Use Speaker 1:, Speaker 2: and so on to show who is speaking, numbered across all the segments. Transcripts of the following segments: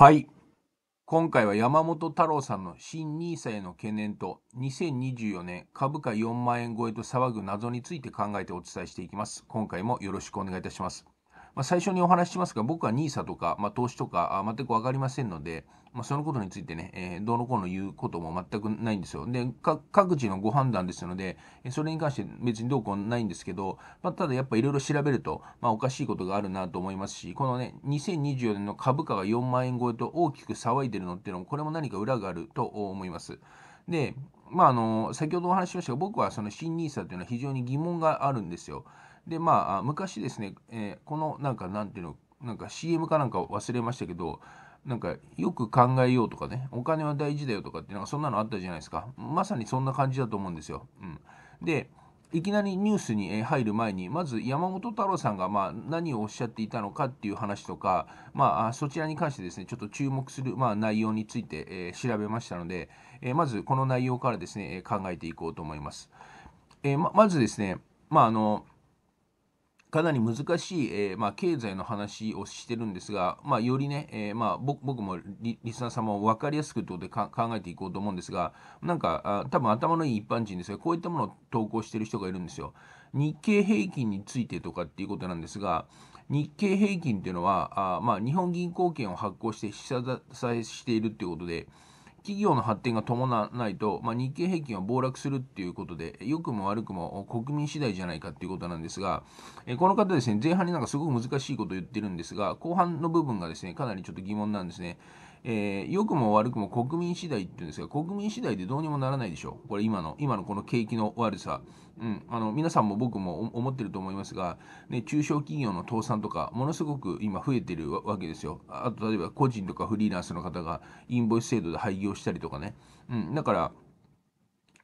Speaker 1: はい。今回は山本太郎さんの新 NISA への懸念と2024年株価4万円超えと騒ぐ謎について考えてお伝えしていきます。今回もよろしくお願いいたします。まあ、最初にお話ししますが、僕は NISA とか、まあ、投資とか、全く分かりませんので、まあ、そのことについてね、えー、どうのこうの言うことも全くないんですよ。で、各自のご判断ですので、それに関して別にどうこうないんですけど、まあ、ただやっぱいろいろ調べると、まあ、おかしいことがあるなと思いますし、このね、2024年の株価が4万円超えと大きく騒いでるのっていうのも、これも何か裏があると思います。で、まあ、あの、先ほどお話ししましたが、僕はその新 NISA というのは非常に疑問があるんですよ。でまあ昔ですね、えー、このなんかなんていうのなんか CM かなんか忘れましたけどなんかよく考えようとかねお金は大事だよとかってなんかそんなのあったじゃないですかまさにそんな感じだと思うんですよ。うん、でいきなりニュースに入る前にまず山本太郎さんがま何をおっしゃっていたのかっていう話とか、まあ、そちらに関してですねちょっと注目するまあ内容について、え調べましたので、えまずこの内容からですね考えていこうと思います。えまずですね、まあのかなり難しい、えー、まあ、経済の話をしてるんですが、まあ、よりね、えー、まあ、僕もリスナー様を分かりやすくということで考えていこうと思うんですが、なんかあ多分頭のいい一般人ですが、こういったものを投稿してる人がいるんですよ。日経平均についてとかっていうことなんですが、日経平均っていうのは、あまあ、日本銀行券を発行して下支えしているっていうことで、企業の発展が伴わないと、まあ、日経平均は暴落するっていうことで、良くも悪くも国民次第じゃないかっていうことなんですが、えこの方ですね、前半になんかすごく難しいことを言ってるんですが、後半の部分がですね、かなりちょっと疑問なんですね。えー、良くも悪くも国民次第って言うんですが、国民次第でどうにもならないでしょう。これ今の、今のこの景気の悪さ。うん、あの皆さんも僕も思ってると思いますが、ね、中小企業の倒産とか、ものすごく今増えてるわけですよ。あと、例えば個人とかフリーランスの方がインボイス制度で廃業したりとかね。うん、だから、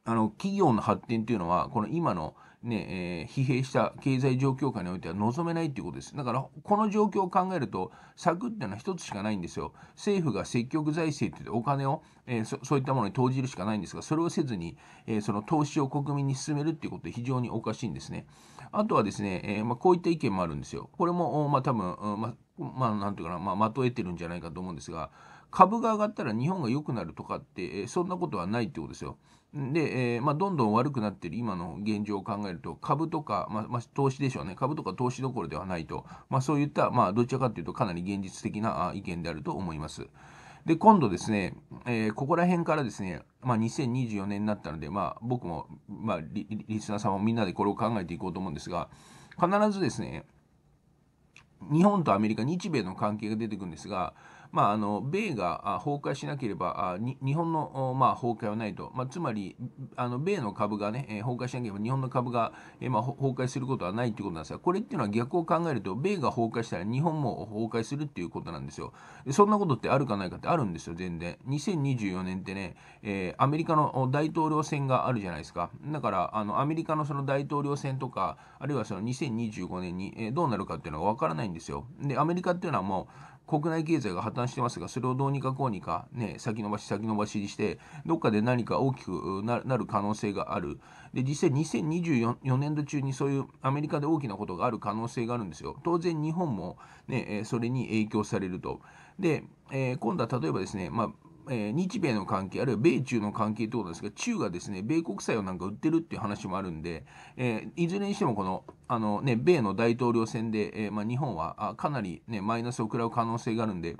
Speaker 1: あの企業の発展というのは、この今のねえー、疲弊した経済状況下においては望めないということです。だから、この状況を考えると、策っていうのは一つしかないんですよ。政府が積極財政って言ってお金を、えー、そういったものに投じるしかないんですが、それをせずに、えー、その投資を国民に進めるっていうことは非常におかしいんですね。あとはですね、えまあ、こういった意見もあるんですよ。これも、まあ、多分、まあ、まあ、なんていうかな、まあ、まとえてるんじゃないかと思うんですが、株が上がったら日本が良くなるとかって、えそんなことはないってことですよ。で、えー、まあ、どんどん悪くなっている今の現状を考えると、株とか、まあ、まあ、投資でしょうね、株とか投資どころではないと、まそういった、まあ、どちらかというと、かなり現実的な意見であると思います。で、今度ですね、えー、ここら辺からですね、まあ、2024年になったので、まあ、僕も、まあリ、リスナーさんもみんなでこれを考えていこうと思うんですが、必ずですね、日本とアメリカ、日米の関係が出てくるんですが、まあ、あの米が崩壊しなければ日本の、まあ、崩壊はないと、まあ、つまりあの米の株が、ね、崩壊しなければ日本の株が、えまあ、崩壊することはないということなんですがこれっていうのは逆を考えると米が崩壊したら日本も崩壊するっていうことなんですよそんなことってあるかないかってあるんですよ全然2024年ってね、えー、アメリカの大統領選があるじゃないですかだからあのアメリカのその大統領選とかあるいはその2025年に、えどうなるかっていうのは分からないんですよでアメリカっていうのはもう国内経済が破綻してますが、それをどうにかこうにか、ね、先延ばし先延ばしにして、どっかで何か大きくなる可能性がある。で、実際2024年度中にそういうアメリカで大きなことがある可能性があるんですよ。当然日本も、ね、それに影響されると。で、えー、今度は例えばですね、まあ、えー、日米の関係、あるいは米中の関係ということですが、中がですね、米国債をなんか売ってるっていう話もあるんで、えー、いずれにしてもこの、あのね、米の大統領選で、えー、まあ、日本はあかなり、ね、マイナスを食らう可能性があるんで、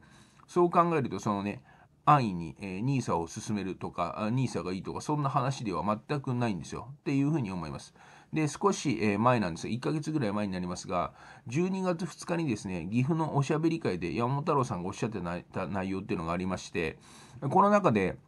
Speaker 1: そう考えると、そのね、安易に、え NISA を進めるとか、NISA がいいとか、そんな話では全くないんですよ。っていうふうに思います。で、少し、え前なんですよ。1ヶ月ぐらい前になりますが、12月2日にですね、岐阜のおしゃべり会で山本太郎さんがおっしゃってた内容っていうのがありまして、この中で、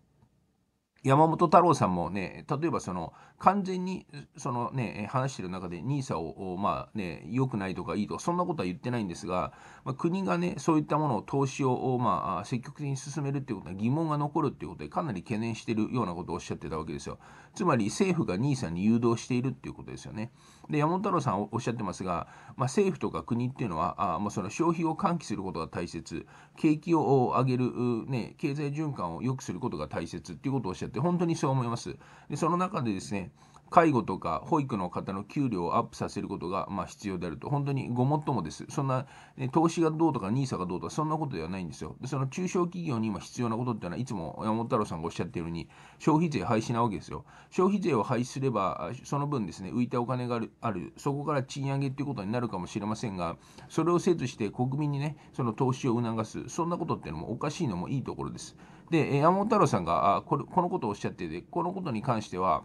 Speaker 1: 山本太郎さんもね、例えばその完全にそのね、話してる中で NISA をまあね、良くないとかいいとか、そんなことは言ってないんですが、まあ、国がね、そういったものを投資をまあ積極的に進めるっていうことは疑問が残るっていうことで、かなり懸念してるようなことをおっしゃってたわけですよ。つまり政府が NISA に誘導しているっていうことですよね。で、山本太郎さんおっしゃってますが、まあ、政府とか国っていうのは、あもうその消費を喚起することが大切、景気を上げる、ね、経済循環を良くすることが大切っていうことをおっしゃってって本当にそう思います。でその中でですね介護とか保育の方の給料をアップさせることがま必要であると、本当にごもっともです。そんな、ね、投資がどうとか NISA がどうとか、そんなことではないんですよ。でその中小企業に今必要なことっていうのは、いつも山本太郎さんがおっしゃっているように、消費税廃止なわけですよ。消費税を廃止すれば、その分ですね、浮いたお金がある、あるそこから賃上げっていうことになるかもしれませんが、それをせずして国民にね、その投資を促す、そんなことっていうのもおかしいのもいいところです。で、山本太郎さんがあこれこのことをおっしゃってて、このことに関しては、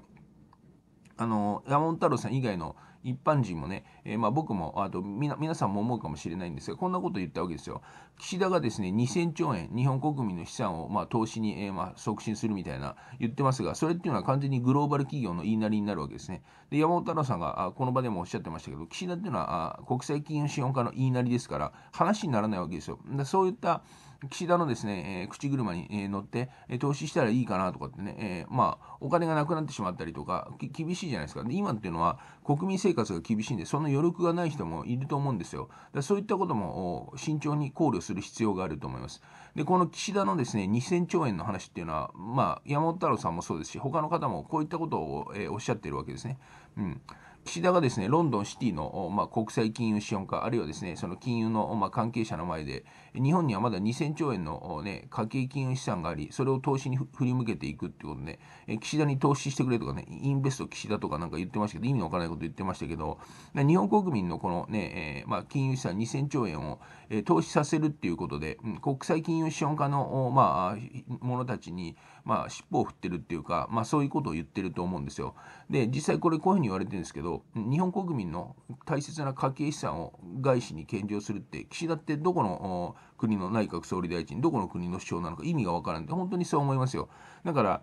Speaker 1: あの山本太郎さん以外の一般人もね、えー、まあ、僕もあと皆さんも思うかもしれないんですがこんなこと言ったわけですよ。岸田がですね2000兆円日本国民の資産をまあ投資に、えまあ促進するみたいな言ってますがそれっていうのは完全にグローバル企業の言いなりになるわけですねで山本太郎さんがあこの場でもおっしゃってましたけど岸田っていうのはあ国際金融資本家の言いなりですから話にならないわけですよそういった岸田のですね、えー、口車に、えー、乗って、えー、投資したらいいかなとかってね、えー、まあ、お金がなくなってしまったりとか、厳しいじゃないですか。で、今っていうのは国民生活が厳しいんで、その余力がない人もいると思うんですよ。だそういったことも慎重に考慮する必要があると思います。で、この岸田のですね、2000兆円の話っていうのは、まあ、山本太郎さんもそうですし、他の方もこういったことを、えー、おっしゃっているわけですね。うん。岸田がですねロンドンシティの、まあ、国際金融資本家、あるいはですねその金融の、まあ、関係者の前で、日本にはまだ2000兆円の、ね、家計金融資産があり、それを投資に振り向けていくってことで、ね、岸田に投資してくれとかね、インベスト岸田とかなんか言ってましたけど、意味のわからないこと言ってましたけど、日本国民のこのね、えー、まあ、金融資産2000兆円を、えー、投資させるっていうことで、国際金融資本家の、まあ、者たちに、まあ、尻尾を振ってるっていうか、まあ、そういうことを言ってると思うんですよ。で実際これこういうふうに言われてるんですけど日本国民の大切な家計資産を外資に献上するって岸田ってどこの国の内閣総理大臣どこの国の首相なのか意味が分からんって本当にそう思いますよ。だから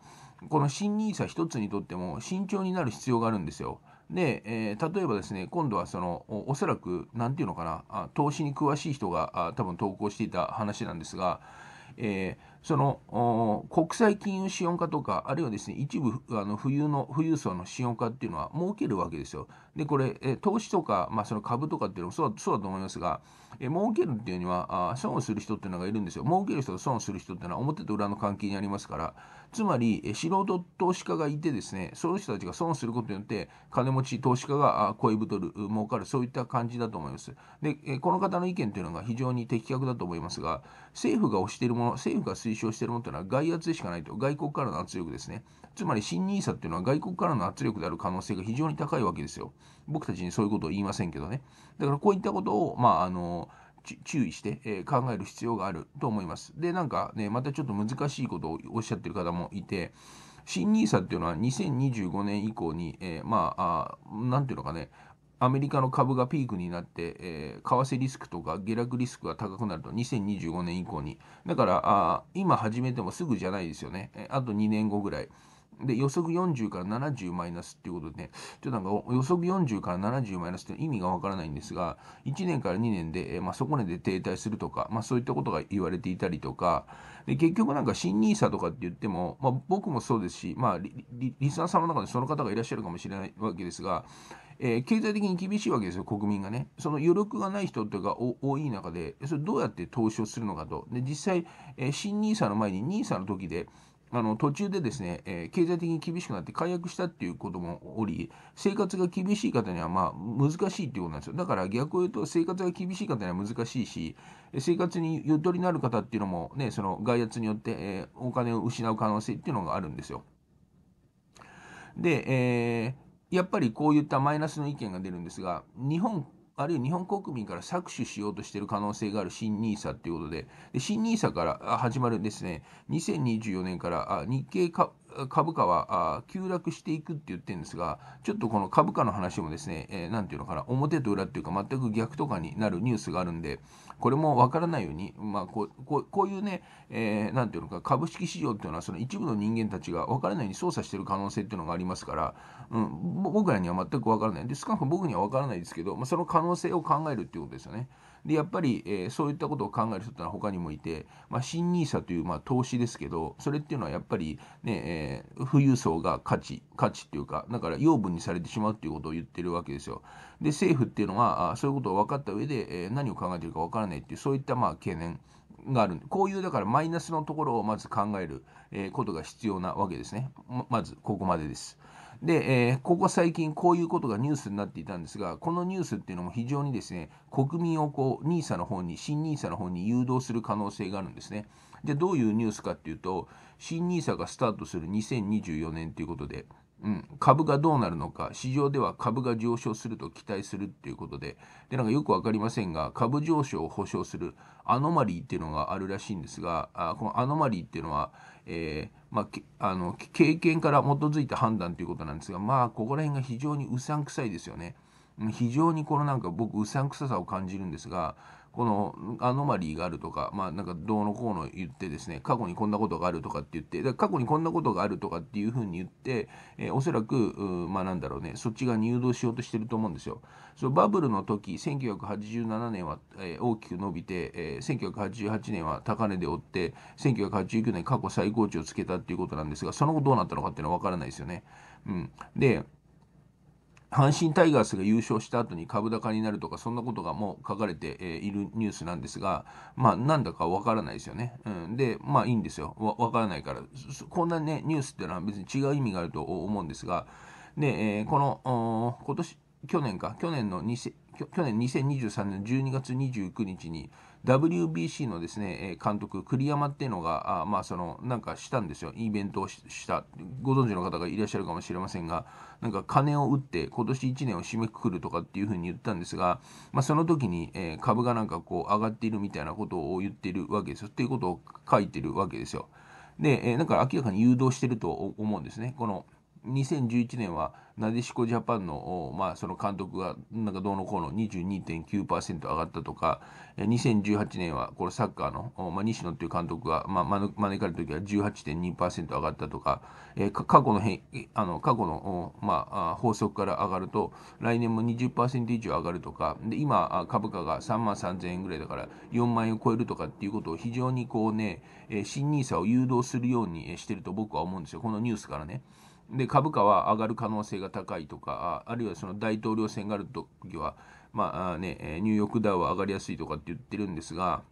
Speaker 1: この新 n i s 一つにとっても慎重になる必要があるんですよ。で、えー、例えばですね、今度はその、おそらく、なんていうのかな、あ投資に詳しい人があ多分投稿していた話なんですが、えー、その国際金融資本化とかあるいはですね一部あの富裕の富裕層の資本化っていうのは設けるわけですよ。で、これ、え投資とか、まあ、その株とかっていうのもそうそうだと思いますが、え儲けるっていうにはあ、損をする人っていうのがいるんですよ。儲ける人と損する人っていうのは表と裏の関係にありますから、つまり、え素人投資家がいてですね、そういう人たちが損することによって、金持ち投資家が恋太る、儲かる、そういった感じだと思います。で、えこの方の意見というのが非常に的確だと思いますが、政府が推しているもの、政府が推奨しているものというのは外圧でしかないと、外国からの圧力ですね。つまり、新 nisa っていうのは外国からの圧力である可能性が非常に高いわけですよ。僕たちにそういうことを言いませんけどねだからこういったことをまああの注意して、え考える必要があると思います。でなんかねまたちょっと難しいことをおっしゃってる方もいて新 NISA っていうのは2025年以降に、えー、まあ何ていうのかねアメリカの株がピークになって、えー、為替リスクとか下落リスクが高くなると2025年以降にだからあ今始めてもすぐじゃないですよね、あと2年後ぐらいで、予測40から70マイナスっていうことで、ね、ちょっとなんか予測40から70マイナスって意味がわからないんですが、1年から2年で、えー、まあ、こ値で停滞するとか、まあ、そういったことが言われていたりとか、で結局なんか新 nisa とかって言っても、まあ、僕もそうですし、まあリ、リリスナーさんの中でその方がいらっしゃるかもしれないわけですが、えー、経済的に厳しいわけですよ、国民がね。その余力がない人というか多い中で、それどうやって投資をするのかと。で実際、えー、新 nisa の前に nisa の時で、あの途中でですね、えー、経済的に厳しくなって解約したっていうこともおり、生活が厳しい方にはまあ難しいっていうことなんですよ。だから逆を言うと、生活が厳しい方には難しいし、生活にゆとりのある方っていうのもね、その外圧によって、えー、お金を失う可能性っていうのがあるんですよ。で、えー、やっぱりこういったマイナスの意見が出るんですが、日本あるいは日本国民から搾取しようとしている可能性がある新 NISA ということで、で新 NISA から始まるですね、2024年から日経株価は急落していくって言ってるんですが、ちょっとこの株価の話もですね、えー、ていうのかな、表と裏っていうか、全く逆とかになるニュースがあるんで、これも分からないように、まあ、こうこうこういうね、えー、ていうのか、株式市場っていうのは、その一部の人間たちが分からないように操作してる可能性っていうのがありますから、うん、僕らには全く分からない。で、少なくとも僕には分からないですけど、まあ、その可能性を考えるっていうことですよね。でやっぱり、えー、そういったことを考える人ってのは他にもいて、まあ、新 NISA という、まあ、投資ですけどそれっていうのはやっぱりね、えーえー、富裕層が価値価値っていうかだから養分にされてしまうっていうことを言ってるわけですよ。で政府っていうのはあそういうことを分かった上で、えー、何を考えてるか分からないっていうそういったまあ懸念があるこういうだからマイナスのところをまず考える、えことが必要なわけですねまずここまでです。で、えー、ここ最近こういうことがニュースになっていたんですが、このニュースっていうのも非常にですね、国民をこう、NISA の方に、新 NISA の方に誘導する可能性があるんですね。で、どういうニュースかっていうと、新 NISA がスタートする2024年ということで、うん、株がどうなるのか、市場では株が上昇すると期待するっていうことで、で、なんかよく分かりませんが、株上昇を保証するアノマリーっていうのがあるらしいんですが、あこのアノマリーっていうのは、えー、まあ、あの経験から基づいた判断ということなんですが、まあ、ここら辺が非常にうさんくさいですよね。非常にこのなんか僕うさんくささを感じるんですがこのアノマリーがあるとか、まあ、なんかどうのこうの言ってですね、過去にこんなことがあるとかって言って、だ過去にこんなことがあるとかっていうふうに言って、えー、おそらく、まあなんだろうね、そっちが入道しようとしてると思うんですよ。そのバブルの時、1987年は、えー、大きく伸びて、えー、1988年は高値で追って、1989年過去最高値をつけたっていうことなんですが、その後どうなったのかっていうのはわからないですよね。うん。で、阪神タイガースが優勝した後に株高になるとかそんなことがもう書かれているニュースなんですがまあなんだかわからないですよね、うん、でまあいいんですよわからないからこんなねニュースっていうのは別に違う意味があると思うんですがで、えー、この今年去年か去年の20去年2023年12月29日に、WBC のですね、監督、栗山っていうのが、あまあ、その、なんかしたんですよ。イベントをした。ご存知の方がいらっしゃるかもしれませんが、なんか金を打って、今年1年を締めくくるとかっていうふうに言ったんですが、まあ、その時に、えー、株がなんかこう、上がっているみたいなことを言ってるわけですよ。っていうことを書いてるわけですよ。で、えんか明らかに誘導してると思うんですね。この、2011年はなでしこジャパンの,、まあその監督がなんかどうのこうの22.9%上がったとか2018年はこれサッカーの、まあ、西野っていう監督が、まあ、招かれた時は18.2%上がったとか、え過去の変あの過去の、まあ、法則から上がると来年も20%以上上がるとかで今株価が3万3000円ぐらいだから4万円を超えるとかっていうことを非常にこうね新 NISA を誘導するようにしてると僕は思うんですよこのニュースからね。で株価は上がる可能性が高いとかあるいはその大統領選がある時は、まあね、ニューヨークダウは上がりやすいとかって言ってるんですが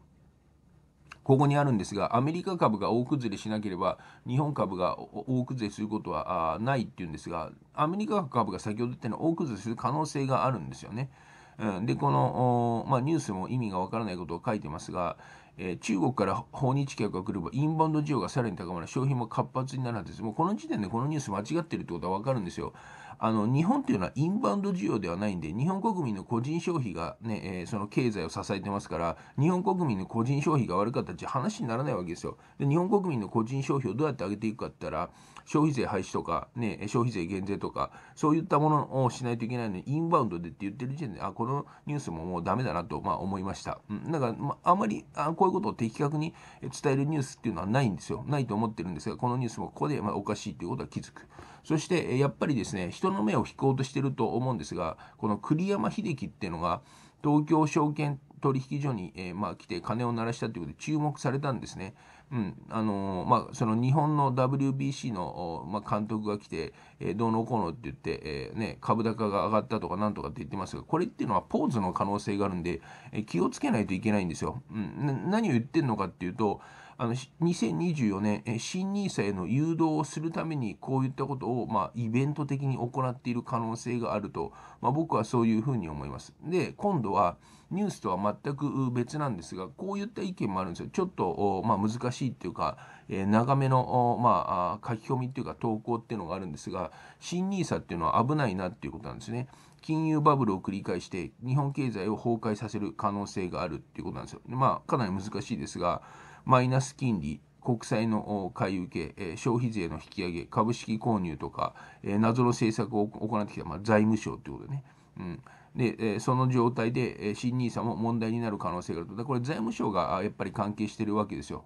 Speaker 1: ここにあるんですがアメリカ株が大崩れしなければ日本株が大崩れすることはないっていうんですがアメリカ株が先ほど言ったように大崩れする可能性があるんですよね。うん、でこの、まあ、ニュースも意味がわからないことを書いてますが、えー、中国から訪日客が来ればインバウンド需要がさらに高まる消費も活発になるはずです。もうこの時点でこのニュース間違ってるってことはわかるんですよ。あの日本っていうのはインバウンド需要ではないんで日本国民の個人消費がね、ねえー、その経済を支えてますから日本国民の個人消費が悪かったって話にならないわけですよで日本国民の個人消費をどうやって上げていくかって言ったら消費税廃止とか、ね、消費税減税とかそういったものをしないといけないのにインバウンドでって言ってる時点であこのニュースももうダメだなと、まあ、思いました、うん、だから、まあ、あまりあこういうことを的確に伝えるニュースっていうのはないんですよないと思ってるんですがこのニュースもここで、まあ、おかしいということは気づく。そしてやっぱりですね人の目を引こうとしてると思うんですがこの栗山英樹っていうのが東京証券取引所に、えー、まあ、来て金を鳴らしたということで注目されたんですね。うんあのー、まあ、その日本の WBC の、まあ、監督が来て、えー、どうのこうのって言って、えね、株高が上がったとかなんとかって言ってますがこれっていうのはポーズの可能性があるんで、え気をつけないといけないんですよ。うん、何を言ってるのかっていうとあの2024年新 NISA への誘導をするためにこういったことを、まあ、イベント的に行っている可能性があると、まあ、僕はそういうふうに思います。で今度はニュースとは全く別なんですがこういった意見もあるんですよ。ちょっと、まあ、難しいっていうか、えー、長めの、まあ、書き込みっていうか投稿っていうのがあるんですが新 NISA っていうのは危ないなっていうことなんですね。金融バブルを繰り返して日本経済を崩壊させる可能性があるっていうことなんですよ。まあ、かなり難しいですが、マイナス金利、国債の買い受け、消費税の引き上げ、株式購入とか、謎の政策を行ってきた、まあ、財務省ということでね。うんで、その状態で新 nisa も問題になる可能性があると。これ財務省がやっぱり関係してるわけですよ。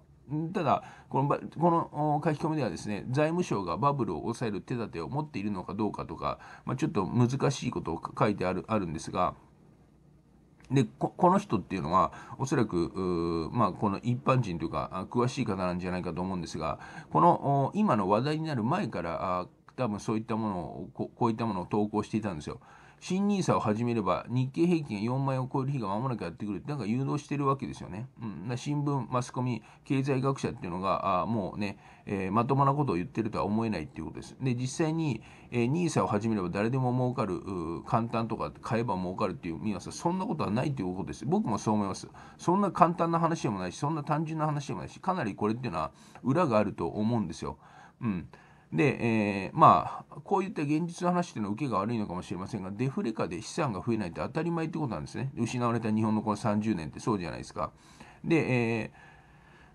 Speaker 1: ただこの、この書き込みではですね、財務省がバブルを抑える手立てを持っているのかどうかとか、まあ、ちょっと難しいことを書いてあるあるんですが、でこの人っていうのはおそらくまあ、この一般人というか詳しい方なんじゃないかと思うんですがこの今の話題になる前から多分そういったものをこういったものを投稿していたんですよ。新 nisa を始めれば日経平均が4万円を超える日がまもなくやってくるってなんか誘導してるわけですよね。うん、新聞、マスコミ、経済学者っていうのがあもうね、えー、まともなことを言ってるとは思えないっていうことです。で、実際に、えー、nisa を始めれば誰でも儲かる、簡単とか買えば儲かるっていう皆さん、そんなことはないということです。僕もそう思います。そんな簡単な話でもないし、そんな単純な話でもないし、かなりこれっていうのは裏があると思うんですよ。うん。で、えー、まあこういった現実の話っていうのは受けが悪いのかもしれませんがデフレ化で資産が増えないって当たり前ってことなんですね失われた日本のこの30年ってそうじゃないですかで、えー、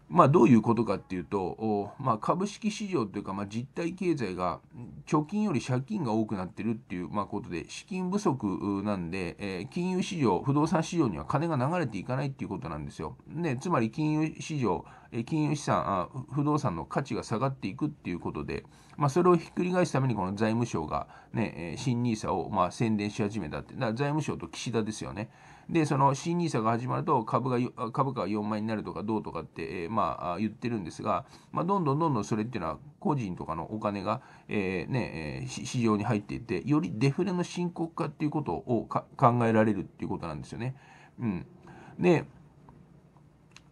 Speaker 1: まあ、どういうことかっていうと、まあ、株式市場というか、まあ、実体経済が貯金より借金が多くなってるっていう、まあ、ことで資金不足なんで、えー、金融市場不動産市場には金が流れていかないっていうことなんですよ。ね、つまり金融市場金融資産不動産の価値が下がっていくっていうことで、まあ、それをひっくり返すためにこの財務省が、ね、新 NISA をま宣伝し始めたって、だから財務省と岸田ですよね。で、その新 NISA が始まると株が、株価が4万円になるとかどうとかって、えー、まあ、言ってるんですが、まあ、どんどんどんどんそれっていうのは個人とかのお金が、えー、ね、え市場に入っていって、よりデフレの深刻化っていうことを考えられるっていうことなんですよね。うん。で、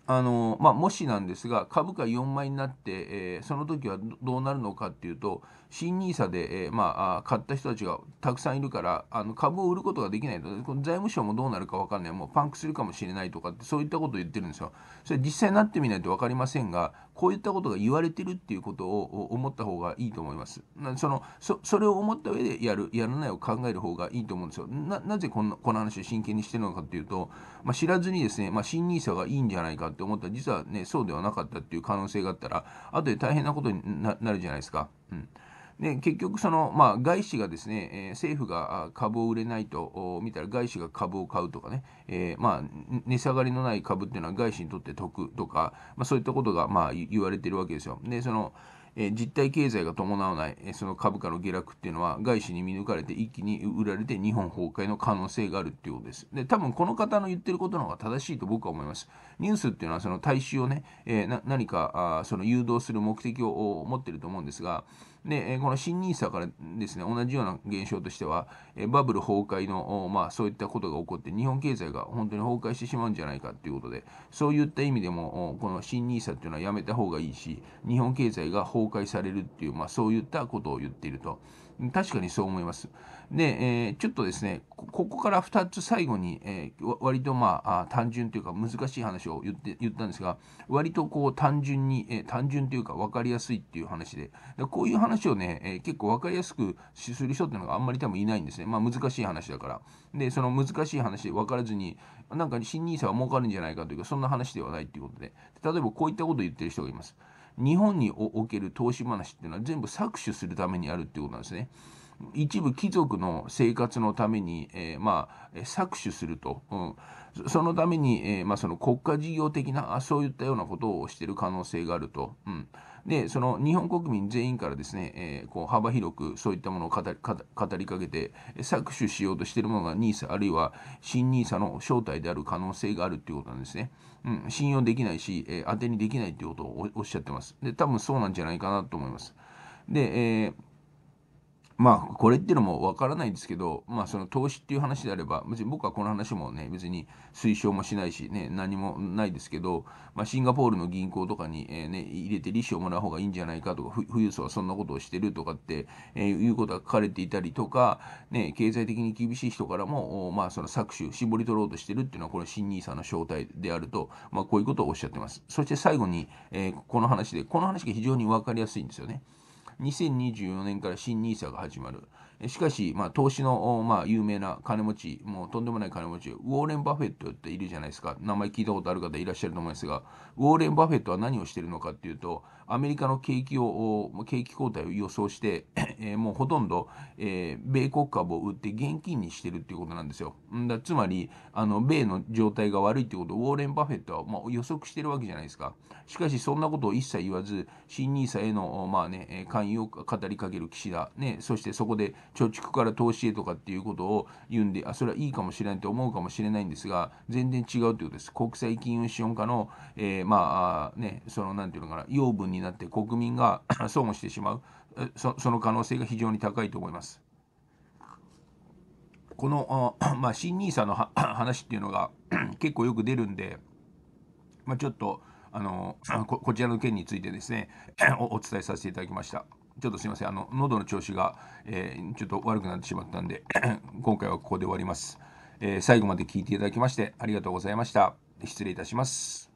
Speaker 1: あのまあ、もしなんですが株価4枚になって、えー、その時はどうなるのかっていうと新 NISA で、えー、まあ、買った人たちがたくさんいるからあの株を売ることができないとこの財務省もどうなるか分かんないもうパンクするかもしれないとかってそういったことを言ってるんですよ。それ実際になってみないと分かりませんがこういったことが言われてるっていうことを思った方がいいと思います。そのそそれを思った上でやるやらないを考える方がいいと思うんですよ。なぜこんなこの話を真剣にしてるのかっていうと、まあ、知らずにですね、まあ、新 NISA がいいんじゃないかって思ったら実はねそうではなかったっていう可能性があったら後で大変なことになるじゃないですか。うんで結局その、まあ、外資がですね、えー、政府が株を売れないと見たら外資が株を買うとかね、えー、まあ、値下がりのない株っていうのは外資にとって得とか、まあ、そういったことが、まあ、言われてるわけですよ。でそのえ実体経済が伴わない、えその株価の下落っていうのは外資に見抜かれて一気に売られて日本崩壊の可能性があるっていうことです。で多分この方の言ってることの方が正しいと僕は思います。ニュースっていうのはその大衆をね、えー、何かあその誘導する目的を持ってると思うんですが、で、この新 nisa からですね、同じような現象としては、バブル崩壊の、まあ、そういったことが起こって、日本経済が本当に崩壊してしまうんじゃないかということで、そういった意味でも、この新 nisa っていうのはやめた方がいいし、日本経済が崩壊されるっていう、まあ、そういったことを言っていると。確かにそう思います。で、えー、ちょっとですね、ここから2つ最後に、えー、割とまあ単純というか難しい話を言って言ったんですが、割とこう単純に、えー、単純というか分かりやすいっていう話で、でこういう話をね、えー、結構分かりやすくする人っていうのがあんまり多分いないんですね。まあ難しい話だから。で、その難しい話で分からずに、なんか新 n i s は儲かるんじゃないかというか、そんな話ではないっていうことで、例えばこういったことを言ってる人がいます。日本における投資話っていうのは全部搾取するためにあるっていうことなんですね。一部貴族の生活のために、えー、まあ、搾取すると、うん、そのために、えー、まあ、その国家事業的なそういったようなことをしてる可能性があると。うんでその日本国民全員からですね、えー、こう幅広くそういったものを語り語りかけて搾取しようとしているものが NISA あるいは新 NISA の正体である可能性があるということなんですね。うん、信用できないし、えー、当てにできないということをおっしゃってます。で多分そうなんじゃないかなと思います。で、えーまあこれっていうのもわからないんですけど、まあ、その投資っていう話であれば別に僕はこの話もね別に推奨もしないし、ね、何もないですけど、まあ、シンガポールの銀行とかに、えー、ね、入れて利子をもらう方がいいんじゃないかとか富裕層はそんなことをしてるとかって、えー、いうことが書かれていたりとか、ね、経済的に厳しい人からも、まあ、その搾取絞り取ろうとしてるっていうのはこれ新 nisa の正体であると、まあ、こういうことをおっしゃってます。そして最後に、えー、この話でこの話が非常に分かりやすいんですよね。2024年から新 NISA が始まる。しかし、まあ、投資の、まあ、有名な金持ち、もうとんでもない金持ち、ウォーレン・バフェットっているじゃないですか。名前聞いたことある方いらっしゃると思いますが、ウォーレン・バフェットは何をしているのかっていうと、アメリカの景気を、景気後退を予想して、えー、もうほとんど、えー、米国株を売って現金にしてるっていうことなんですよ。だつまり、あの、米の状態が悪いってことをウォーレン・バフェットは、まあ、予測してるわけじゃないですか。しかし、そんなことを一切言わず、新 nisa への、まあね、関与を語りかける岸田、ね、そしてそこで貯蓄から投資へとかっていうことを言うんであそれはいいかもしれないと思うかもしれないんですが全然違うということです国際金融資本家の、えー、まあねそのなんていうのかな養分になって国民が 損をしてしまうその可能性が非常に高いと思います。この まあ、新 NISA の 話っていうのが結構よく出るんで、まあ、ちょっとあのこちらの件についてですねお伝えさせていただきました。ちょっとすいませんあの喉の調子が、えー、ちょっと悪くなってしまったんで 今回はここで終わります、えー、最後まで聞いていただきましてありがとうございました失礼いたします